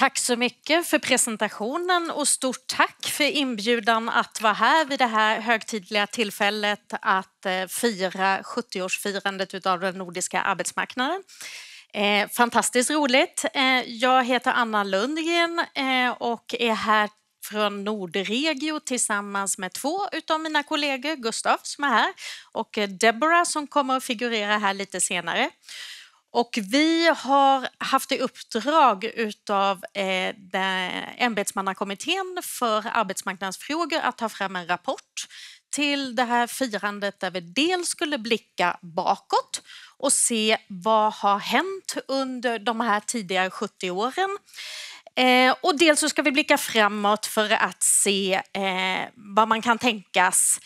Tack så mycket för presentationen och stort tack för inbjudan att vara här vid det här högtidliga tillfället att eh, fira 70-årsfirandet av den nordiska arbetsmarknaden. Eh, fantastiskt roligt. Eh, jag heter Anna Lundgren och är här från Nordregio tillsammans med två av mina kollegor, Gustav som är här och Deborah som kommer att figurera här lite senare. Och vi har haft i uppdrag av eh, ämbetsmannakommittén för arbetsmarknadsfrågor att ta fram en rapport till det här firandet där vi dels skulle blicka bakåt och se vad har hänt under de här tidigare 70 åren. Eh, och dels så ska vi blicka framåt för att se eh, vad man kan tänkas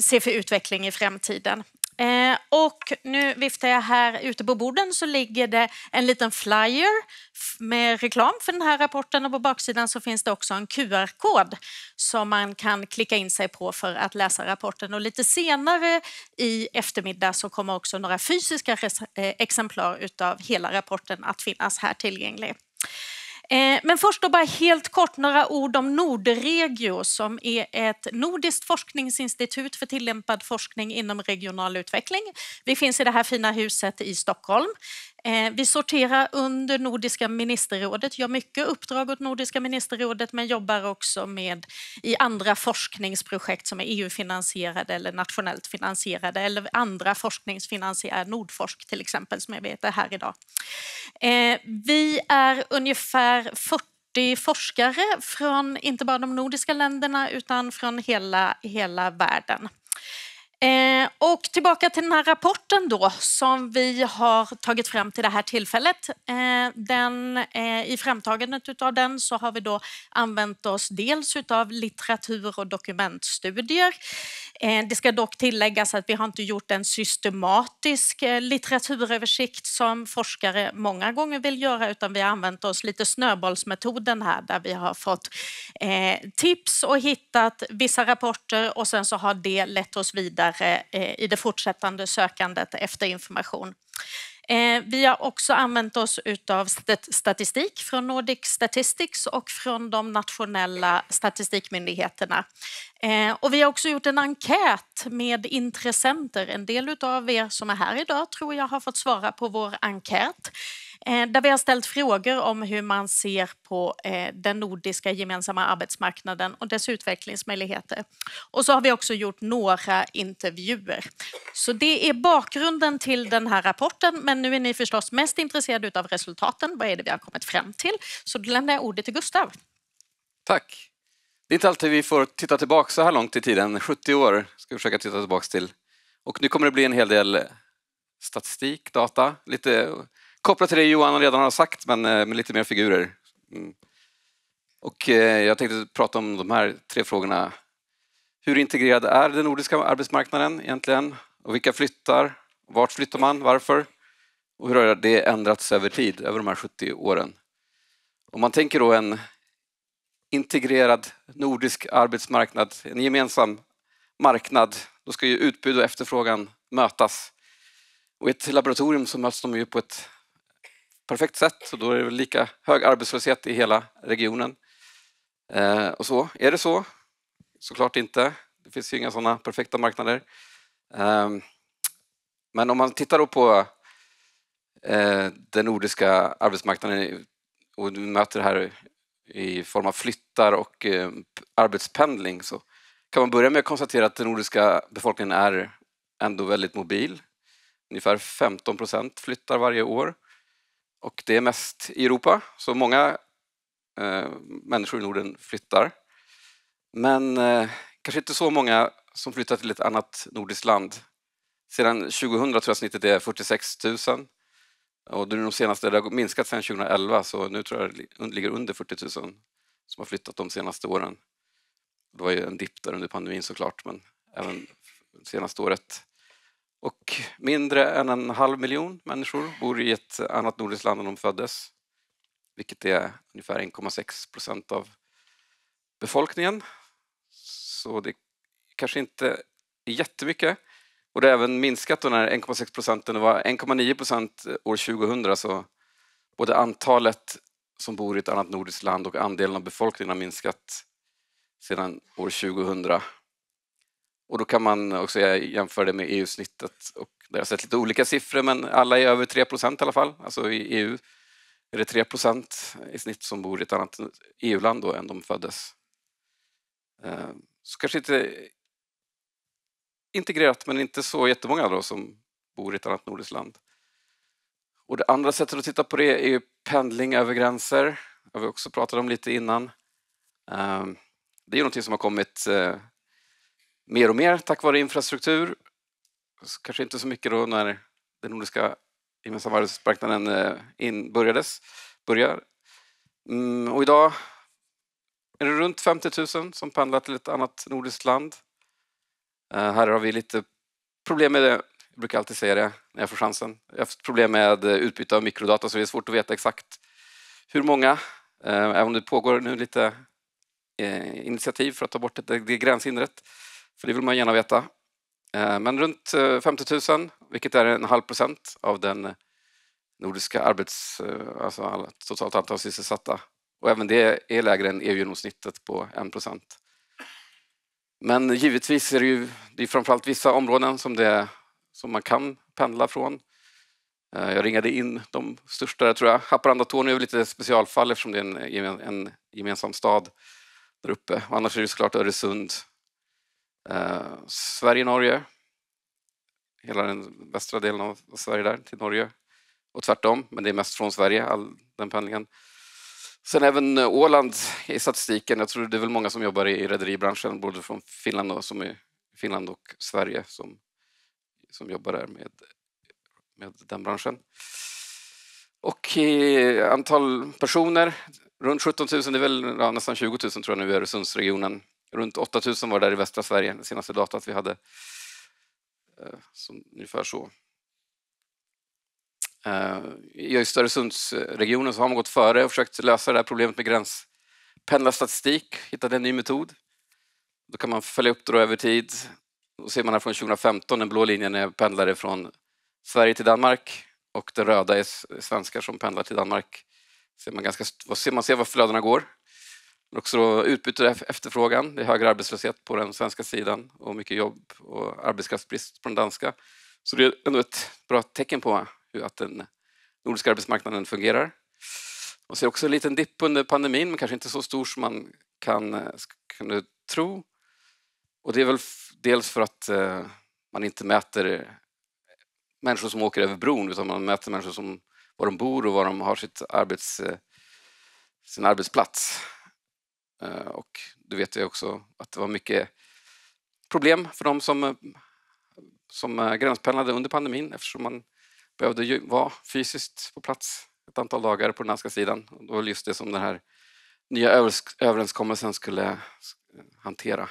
se för utveckling i framtiden. Eh, och nu viftar jag här ute på borden så ligger det en liten flyer med reklam för den här rapporten och på baksidan så finns det också en QR-kod som man kan klicka in sig på för att läsa rapporten och lite senare i eftermiddag så kommer också några fysiska eh, exemplar av hela rapporten att finnas här tillgänglig. Eh, men först då bara helt kort några ord om Nordregio som är ett nordiskt forskningsinstitut för tillämpad forskning inom regional utveckling. Vi finns i det här fina huset i Stockholm. Eh, vi sorterar under Nordiska ministerrådet, gör mycket uppdrag åt Nordiska ministerrådet men jobbar också med i andra forskningsprojekt som är EU-finansierade eller nationellt finansierade eller andra forskningsfinansierade, Nordforsk till exempel som jag vet är här idag. Eh, vi är ungefär 40 40 forskare från inte bara de nordiska länderna utan från hela, hela världen. Eh, och tillbaka till den här rapporten då som vi har tagit fram till det här tillfället. Eh, den, eh, I framtagandet av den så har vi då använt oss dels av litteratur och dokumentstudier. Eh, det ska dock tilläggas att vi har inte gjort en systematisk eh, litteraturöversikt som forskare många gånger vill göra utan vi har använt oss lite snöbollsmetoden här där vi har fått eh, tips och hittat vissa rapporter och sen så har det lett oss vidare vidare eh, eh, i det fortsättande sökandet efter information. Eh, vi har också använt oss av statistik från Nordic Statistics och från de nationella statistikmyndigheterna. Och vi har också gjort en enkät med intressenter. En del av er som är här idag tror jag har fått svara på vår enkät. Eh, där vi har ställt frågor om hur man ser på eh, den nordiska gemensamma arbetsmarknaden och dess utvecklingsmöjligheter. Och så har vi också gjort några intervjuer. Så det är bakgrunden till den här rapporten, men nu är ni förstås mest intresserade av resultaten. Vad är det vi har kommit fram till? Så då lämnar jag ordet till Gustav. Tack. Det är inte alltid vi får titta tillbaka så här långt i tiden. 70 år ska vi försöka titta tillbaka till. Och nu kommer det bli en hel del statistik, data, lite kopplat till det Johan redan har sagt, men eh, med lite mer figurer. Mm. Och eh, jag tänkte prata om de här tre frågorna. Hur integrerad är den nordiska arbetsmarknaden egentligen? Och vilka flyttar? Vart flyttar man? Varför? Och hur har det ändrats över tid, över de här 70 åren? Om man tänker då en integrerad nordisk arbetsmarknad, en gemensam marknad, då ska ju utbud och efterfrågan mötas. Och i ett laboratorium så möts de ju på ett perfekt sätt och då är det väl lika hög arbetslöshet i hela regionen. Eh, och så. Är det så? Såklart inte. Det finns ju inga sådana perfekta marknader. Eh, men om man tittar då på eh, den nordiska arbetsmarknaden och du möter det här i form av flyttar och eh, arbetspendling så kan man börja med att konstatera att den nordiska befolkningen är ändå väldigt mobil. Ungefär 15 procent flyttar varje år. Och det är mest i Europa, så många eh, människor i Norden flyttar. Men eh, kanske inte så många som flyttar till ett annat nordiskt land. Sedan 2000 tror jag snittet är 46 000. Och det, är de senaste, det har minskat sedan 2011, så nu tror jag det ligger under 40 000 som har flyttat de senaste åren. Det var ju en dipp där under pandemin såklart, men även senaste året. Och mindre än en halv miljon människor bor i ett annat nordiskt land än de föddes, vilket är ungefär 1,6 procent av befolkningen. Så det kanske inte är jättemycket. Och det har även minskat då när 1,6 procenten, det var 1,9 procent år 2000, så både antalet som bor i ett annat nordiskt land och andelen av befolkningen har minskat sedan år 2000. Och då kan man också jämföra det med EU-snittet. Och där har sett lite olika siffror, men alla är över 3 procent i alla fall. Alltså i EU är det 3 procent i snitt som bor i ett annat EU-land än de föddes. Eh, så kanske inte integrerat, men inte så jättemånga då som bor i ett annat nordiskt land. Och det andra sättet att titta på det är ju pendling över gränser. Det har vi också pratat om lite innan. Eh, det är ju någonting som har kommit eh, mer och mer tack vare infrastruktur. Kanske inte så mycket då när den nordiska gemensamma arbetsmarknaden eh, inbörjades, börjar. Mm, och idag är det runt 50 000 som pendlar till ett annat nordiskt land. Eh, här har vi lite problem med det. Jag brukar alltid säga det när jag får chansen. Jag har haft problem med eh, utbyte av mikrodata så det är svårt att veta exakt hur många. även om det pågår nu lite initiativ för att ta bort det gränshindret. För det vill man gärna veta. Eh, men runt 50 eh, 000, vilket är en halv procent av den eh, nordiska arbets... Alltså totalt antal sysselsatta. Och även det är lägre än EU-genomsnittet på 1 procent. Men givetvis är det ju det är framförallt vissa områden som, det, som man kan pendla från. Jag ringade in de största tror jag. Haparanda-Torneå är lite specialfall eftersom det är en, gemensam stad där uppe. annars är det såklart Öresund, Eh, Sverige-Norge. Hela den västra delen av Sverige där till Norge. Och tvärtom, men det är mest från Sverige, all den pendlingen. Sen även eh, Åland i statistiken. Jag tror det är väl många som jobbar i rederibranschen, både från Finland och, som är Finland och Sverige som, som jobbar där med, med den branschen. Och i antal personer, runt 17 000, det är väl ja, nästan 20 000 tror jag nu i Öresundsregionen Runt 8000 var det där i västra Sverige, det senaste datat vi hade. Eh, som, ungefär så. Eh, I Östersundsregionen så har man gått före och försökt lösa det här problemet med gränspendlarstatistik, hittade en ny metod. Då kan man följa upp det över tid. Då ser man här från 2015, den blå linjen är pendlare från Sverige till Danmark och den röda är svenskar som pendlar till Danmark. Ser man, ganska, man ser var flödena går. Också utbyte efterfrågan. Det är högre arbetslöshet på den svenska sidan och mycket jobb och arbetskraftsbrist på den danska. Så det är ändå ett bra tecken på att den nordiska arbetsmarknaden fungerar. Man ser också en liten dipp under pandemin, men kanske inte så stor som man kan, kunde tro. Och det är väl dels för att eh, man inte mäter människor som åker över bron, utan man mäter människor som var de bor och var de har sitt arbets, eh, sin arbetsplats. Eh, och du vet ju också att det var mycket problem för de som, eh, som eh, gränspendlade under pandemin eftersom man behövde ju vara fysiskt på plats ett antal dagar på den danska sidan. Och det var just det som den här nya överenskommelsen skulle hantera.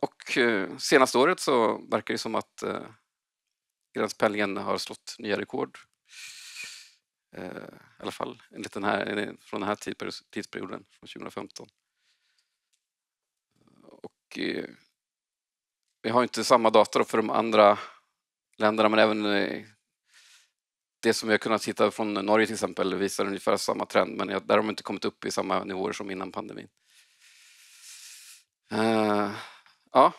Och senaste året så verkar det som att gränspendlingen har slått nya rekord Eh, I alla fall enligt den här, från den här tidsperioden, från 2015. Och, eh, vi har inte samma data för de andra länderna men även eh, det som vi har kunnat hitta från Norge till exempel visar ungefär samma trend men där har de inte kommit upp i samma nivåer som innan pandemin. ja,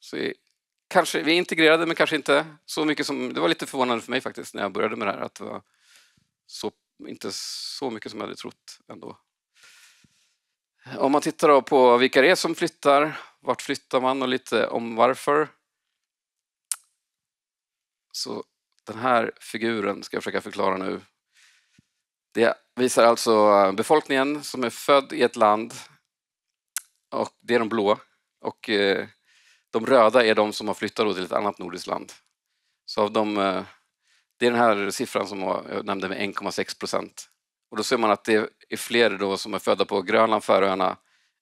så vi, kanske, vi är integrerade men kanske inte så mycket som... Det var lite förvånande för mig faktiskt när jag började med det här att det var så, inte så mycket som jag hade trott ändå. Om man tittar då på vilka det är som flyttar, vart flyttar man och lite om varför. Så den här figuren ska jag försöka förklara nu. Det visar alltså eh, befolkningen som är född i ett land. Och det är de blå. Och eh, de röda är de som har flyttat till ett annat nordiskt land. Så av de eh, det är den här siffran som jag nämnde med 1,6 procent. Och då ser man att det är fler då som är födda på Grönland, Färöarna,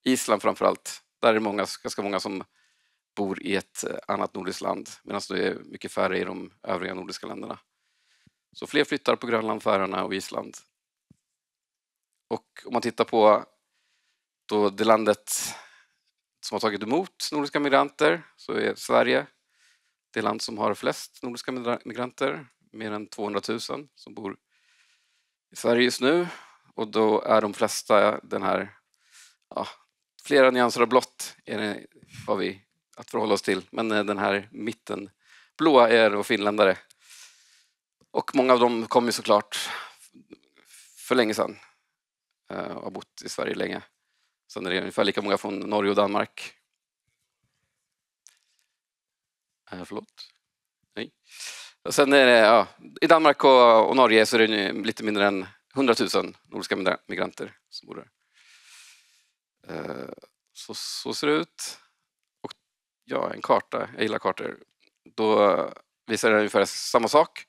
Island framför allt. Där är det många, ganska många som bor i ett eh, annat nordiskt land medan det är mycket färre i de övriga nordiska länderna. Så fler flyttar på Grönland, Färöarna och Island. Och om man tittar på då det landet som har tagit emot nordiska migranter så är Sverige det land som har flest nordiska migranter mer än 200 000 som bor i Sverige just nu och då är de flesta den här, ja, flera nyanser av blått är det, har vi att förhålla oss till, men eh, den här mitten blåa är då finländare. Och många av dem kom ju såklart för länge sedan eh, och har bott i Sverige länge. Sen är det ungefär lika många från Norge och Danmark. Eh, förlåt? Nej. Och sen är det, ja, I Danmark och, Norge så är det lite mindre än 100 000 nordiska migranter som bor där. Eh, så, så ser det ut. Och, ja, en karta. Jag gillar kartor. Då visar den ungefär samma sak.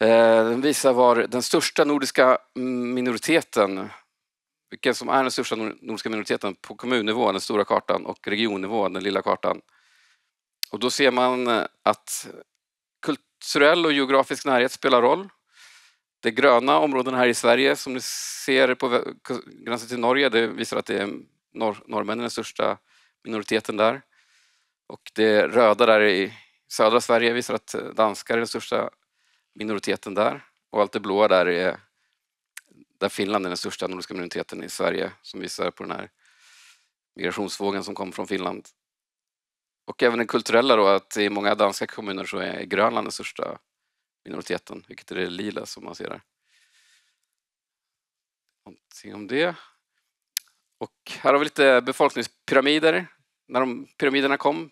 Eh, den visar var den största nordiska minoriteten, vilken som är den största nordiska minoriteten på kommunnivå, den stora kartan, och regionnivå, den lilla kartan. Och då ser man att kulturell och geografisk närhet spelar roll. De gröna områdena här i Sverige som ni ser på gränsen till Norge, det visar att det är norr, norrmännen den största minoriteten där. Och det röda där i södra Sverige visar att eh, danskar är den största minoriteten där. Och allt det blåa där är där Finland är den största nordiska minoriteten i Sverige som visar på den här migrationsvågen som kom från Finland och även den kulturella då, att i många danska kommuner så är Grönland den största minoriteten, vilket är det lila som man ser där. Någonting om det. Och här har vi lite befolkningspyramider. När de pyramiderna kom,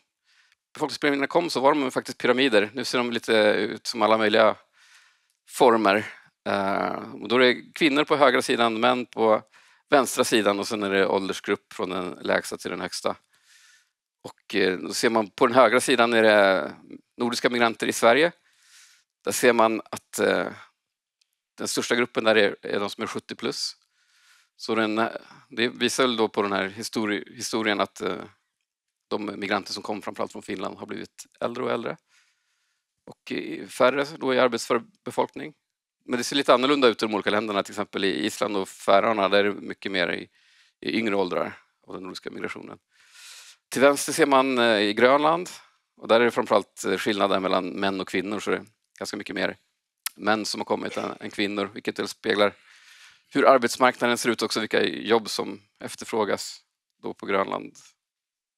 befolkningspyramiderna kom så var de faktiskt pyramider. Nu ser de lite ut som alla möjliga former. Eh, och då är det kvinnor på högra sidan, män på vänstra sidan och sen är det åldersgrupp från den lägsta till den högsta. Och eh, då ser man på den högra sidan är det nordiska migranter i Sverige. Där ser man att eh, den största gruppen där är, de som är 70 plus. Så den, eh, det visar då på den här histori, historien att de migranter som kom framförallt från Finland har blivit äldre och äldre. Och färre då i arbetsför befolkning. Men det ser lite annorlunda ut i de olika länderna, till exempel i Island och Färöarna, där är det mycket mer i, i yngre åldrar av den nordiska migrationen. Till vänster ser man eh, i Grönland och där är det framförallt eh, skillnaden mellan män och kvinnor så det är ganska mycket mer män som har kommit än kvinnor vilket väl speglar hur arbetsmarknaden ser ut också, vilka jobb som efterfrågas då på Grönland.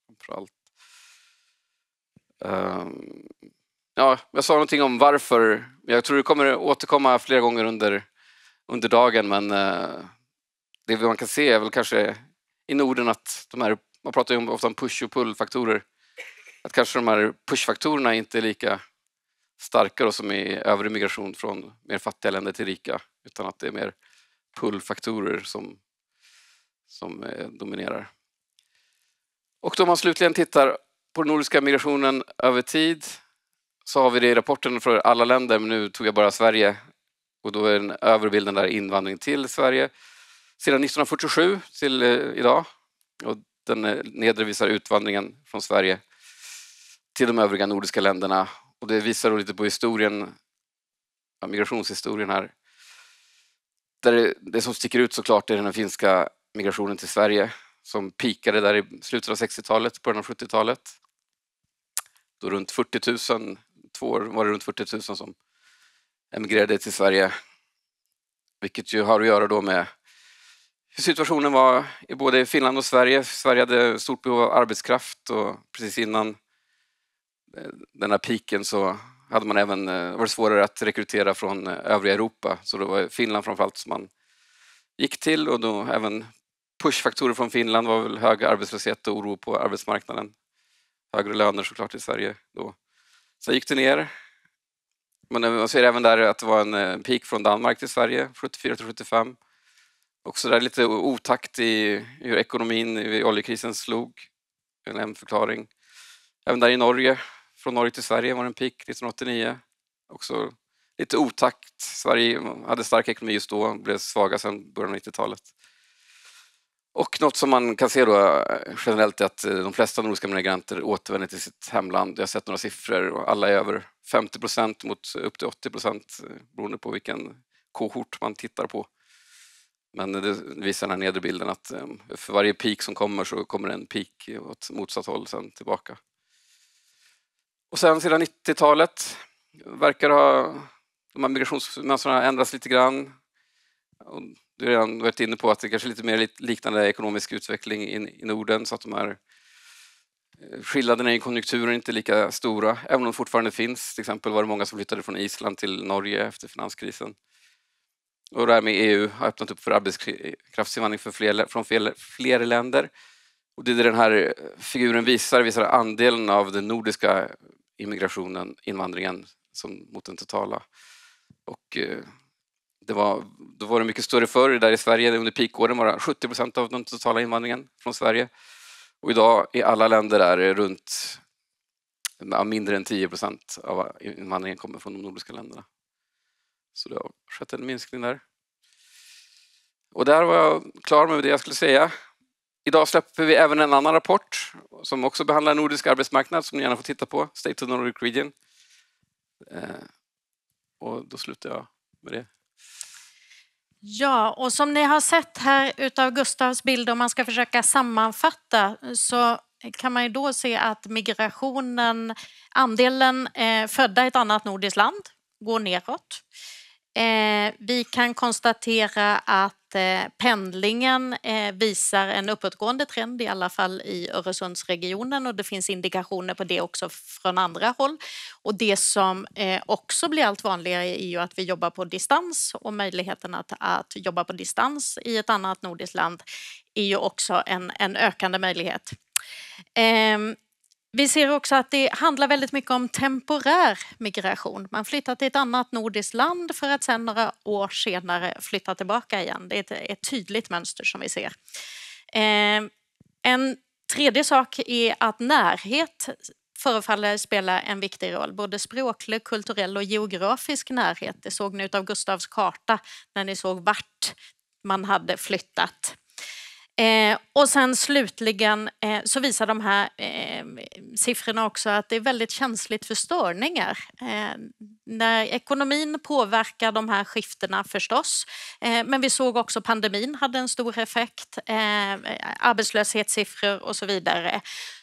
Framförallt. Ehm, ja, jag sa någonting om varför. Jag tror det kommer återkomma flera gånger under, under dagen men eh, det man kan se är väl kanske i Norden att de här man pratar ju ofta om push och pull-faktorer. Att kanske de här push-faktorerna inte är lika starka då, som i övrig migration från mer fattiga länder till rika, utan att det är mer pull-faktorer som, som eh, dominerar. Och då man slutligen tittar på den nordiska migrationen över tid så har vi det i rapporten för alla länder, men nu tog jag bara Sverige och då är den övre där invandring till Sverige sedan 1947 till eh, idag. Och den eh, nedre visar utvandringen från Sverige till de övriga nordiska länderna. Och det visar då lite på historien, migrationshistorien här. Där det, det som sticker ut såklart är den finska migrationen till Sverige som pikade där i slutet av 60-talet, början av 70-talet. Då runt 40 000, två år var det runt 40 000 som emigrerade till Sverige. Vilket ju har att göra då med situationen var i både Finland och Sverige. Sverige hade stort behov av arbetskraft och precis innan eh, den här piken så hade man även, eh, varit svårare att rekrytera från eh, övriga Europa. Så det var Finland framförallt som man gick till och då även pushfaktorer från Finland var väl hög arbetslöshet och oro på arbetsmarknaden. Högre löner såklart i Sverige då. Sen gick det ner. Men man ser även där att det var en peak från Danmark till Sverige, 74 till 75 också där lite otakt i hur ekonomin i oljekrisen slog. en förklaring. Även där i Norge, från Norge till Sverige var det en peak 1989. Också lite otakt. Sverige hade stark ekonomi just då, blev svaga sedan början av 90-talet. Och något som man kan se då eh, generellt är att eh, de flesta nordiska migranter återvänder till sitt hemland. Jag har sett några siffror och alla är över 50 procent mot upp till 80 procent eh, beroende på vilken kohort man tittar på. Men det visar den här nedre bilden att eh, för varje peak som kommer så kommer en peak åt motsatt håll sen tillbaka. Och sen sedan 90-talet verkar ha de här migrationsmönstren ändrats lite grann. Och du har redan varit inne på att det kanske är lite mer liknande ekonomisk utveckling i Norden så att de här eh, skillnaderna i konjunkturen är inte lika stora, även om de fortfarande finns. Till exempel var det många som flyttade från Island till Norge efter finanskrisen. Och det här med EU har öppnat upp för arbetskraftsinvandring för fler, från fler, fler länder. Och det den här eh, figuren visar, visar andelen av den nordiska immigrationen, invandringen, som, mot den totala. Och eh, det var, då var det mycket större förr, där i Sverige under peakåren var det 70 procent av den totala invandringen från Sverige. Och idag i alla länder är det runt mindre än 10 procent av eh, invandringen kommer från de nordiska länderna. Så det har skett en minskning där. Och där var jag klar med det jag skulle säga. Idag släpper vi även en annan rapport som också behandlar nordisk arbetsmarknad som ni gärna får titta på, State of Nordic Region. Eh, och då slutar jag med det. Ja, och som ni har sett här utav Gustavs bild, om man ska försöka sammanfatta, så kan man ju då se att migrationen, andelen eh, födda i ett annat nordiskt land går neråt. Eh, vi kan konstatera att eh, pendlingen eh, visar en uppåtgående trend, i alla fall i Öresundsregionen och det finns indikationer på det också från andra håll. Och det som eh, också blir allt vanligare är ju att vi jobbar på distans och möjligheten att, att jobba på distans i ett annat nordiskt land är ju också en, en ökande möjlighet. Ehm, vi ser också att det handlar väldigt mycket om temporär migration. Man flyttar till ett annat nordiskt land för att sedan några år senare flytta tillbaka igen. Det är ett, ett tydligt mönster som vi ser. Eh, en tredje sak är att närhet förefaller spela en viktig roll, både språklig, kulturell och geografisk närhet. Det såg ni av Gustavs karta när ni såg vart man hade flyttat. Eh, och sen slutligen eh, så visar de här eh, siffrorna också att det är väldigt känsligt för störningar. Eh, när ekonomin påverkar de här skiftena förstås, eh, men vi såg också pandemin hade en stor effekt, eh, arbetslöshetssiffror och så vidare.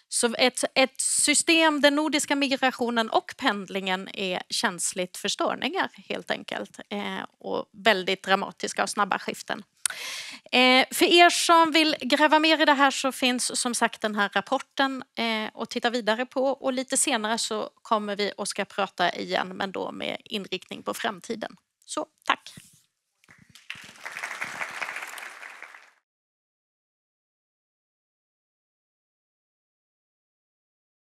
Så ett, ett system, den nordiska migrationen och pendlingen är känsligt för störningar helt enkelt och väldigt dramatiska och snabba skiften. Eh, för er som vill gräva mer i det här så finns som sagt den här rapporten eh, att titta vidare på och lite senare så kommer vi och ska prata igen men då med inriktning på framtiden. Så tack!